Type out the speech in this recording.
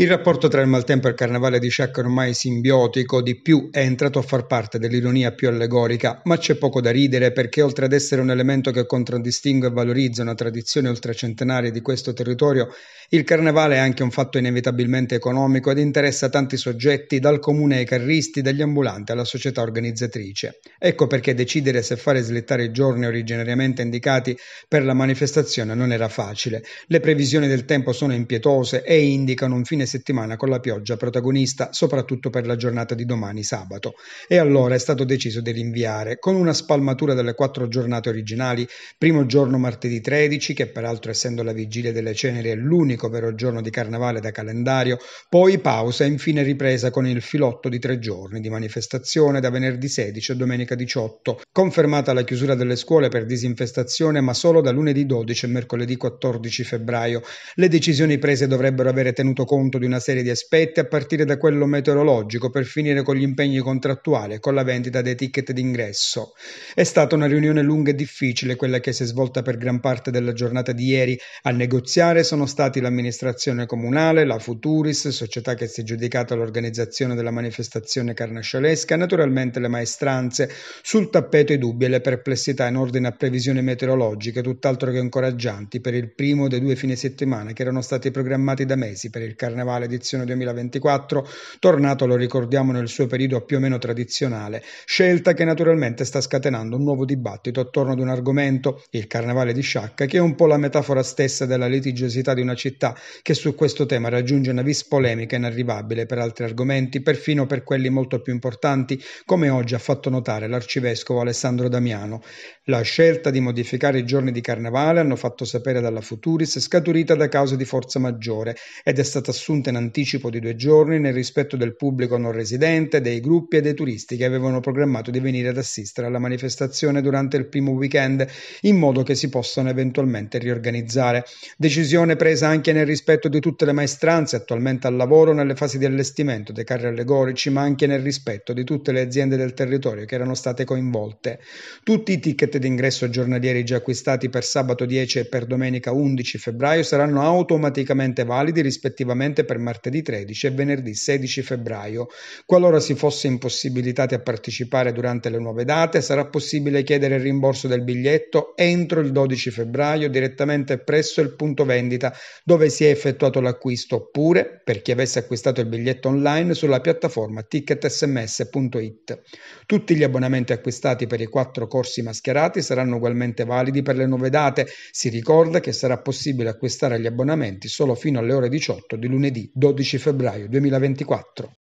Il rapporto tra il maltempo e il carnevale di Sciacca è ormai simbiotico, di più è entrato a far parte dell'ironia più allegorica, ma c'è poco da ridere perché oltre ad essere un elemento che contraddistingue e valorizza una tradizione oltrecentenaria di questo territorio, il carnevale è anche un fatto inevitabilmente economico ed interessa tanti soggetti, dal comune ai carristi, dagli ambulanti alla società organizzatrice. Ecco perché decidere se fare slittare i giorni originariamente indicati per la manifestazione non era facile. Le previsioni del tempo sono impietose e indicano un fine settimana con la pioggia protagonista, soprattutto per la giornata di domani sabato, e allora è stato deciso di rinviare, con una spalmatura delle quattro giornate originali, primo giorno martedì 13, che peraltro essendo la vigilia delle ceneri è l'unico vero giorno di carnevale da calendario, poi pausa e infine ripresa con il filotto di tre giorni di manifestazione da venerdì 16 a domenica 18, confermata la chiusura delle scuole per disinfestazione ma solo da lunedì 12 e mercoledì 14 febbraio. Le decisioni prese dovrebbero avere tenuto conto conto di una serie di aspetti a partire da quello meteorologico per finire con gli impegni contrattuali e con la vendita dei ticket d'ingresso. È stata una riunione lunga e difficile quella che si è svolta per gran parte della giornata di ieri. A negoziare sono stati l'amministrazione comunale, la Futuris, società che si è giudicata l'organizzazione della manifestazione carnascialesca, e naturalmente le maestranze. Sul tappeto i dubbi e le perplessità in ordine a previsioni meteorologiche, tutt'altro che incoraggianti per il primo dei due fine settimana che erano stati programmati da mesi per il carnascialesco Carnevale edizione 2024, tornato, lo ricordiamo, nel suo periodo più o meno tradizionale, scelta che naturalmente sta scatenando un nuovo dibattito attorno ad un argomento, il Carnevale di Sciacca, che è un po' la metafora stessa della litigiosità di una città che su questo tema raggiunge una vis polemica inarrivabile per altri argomenti, perfino per quelli molto più importanti, come oggi ha fatto notare l'arcivescovo Alessandro Damiano. La scelta di modificare i giorni di Carnevale, hanno fatto sapere dalla Futuris, scaturita da cause di forza maggiore ed è stata assunta assunte in anticipo di due giorni nel rispetto del pubblico non residente, dei gruppi e dei turisti che avevano programmato di venire ad assistere alla manifestazione durante il primo weekend, in modo che si possano eventualmente riorganizzare. Decisione presa anche nel rispetto di tutte le maestranze attualmente al lavoro nelle fasi di allestimento dei carri allegorici, ma anche nel rispetto di tutte le aziende del territorio che erano state coinvolte. Tutti i ticket d'ingresso giornalieri già acquistati per sabato 10 e per domenica 11 febbraio saranno automaticamente validi rispettivamente rispettivamente per martedì 13 e venerdì 16 febbraio. Qualora si fosse impossibilitati a partecipare durante le nuove date, sarà possibile chiedere il rimborso del biglietto entro il 12 febbraio direttamente presso il punto vendita dove si è effettuato l'acquisto oppure, per chi avesse acquistato il biglietto online, sulla piattaforma ticketsms.it. Tutti gli abbonamenti acquistati per i quattro corsi mascherati saranno ugualmente validi per le nuove date. Si ricorda che sarà possibile acquistare gli abbonamenti solo fino alle ore 18 di lunedì lunedì 12 febbraio duemilaventiquattro.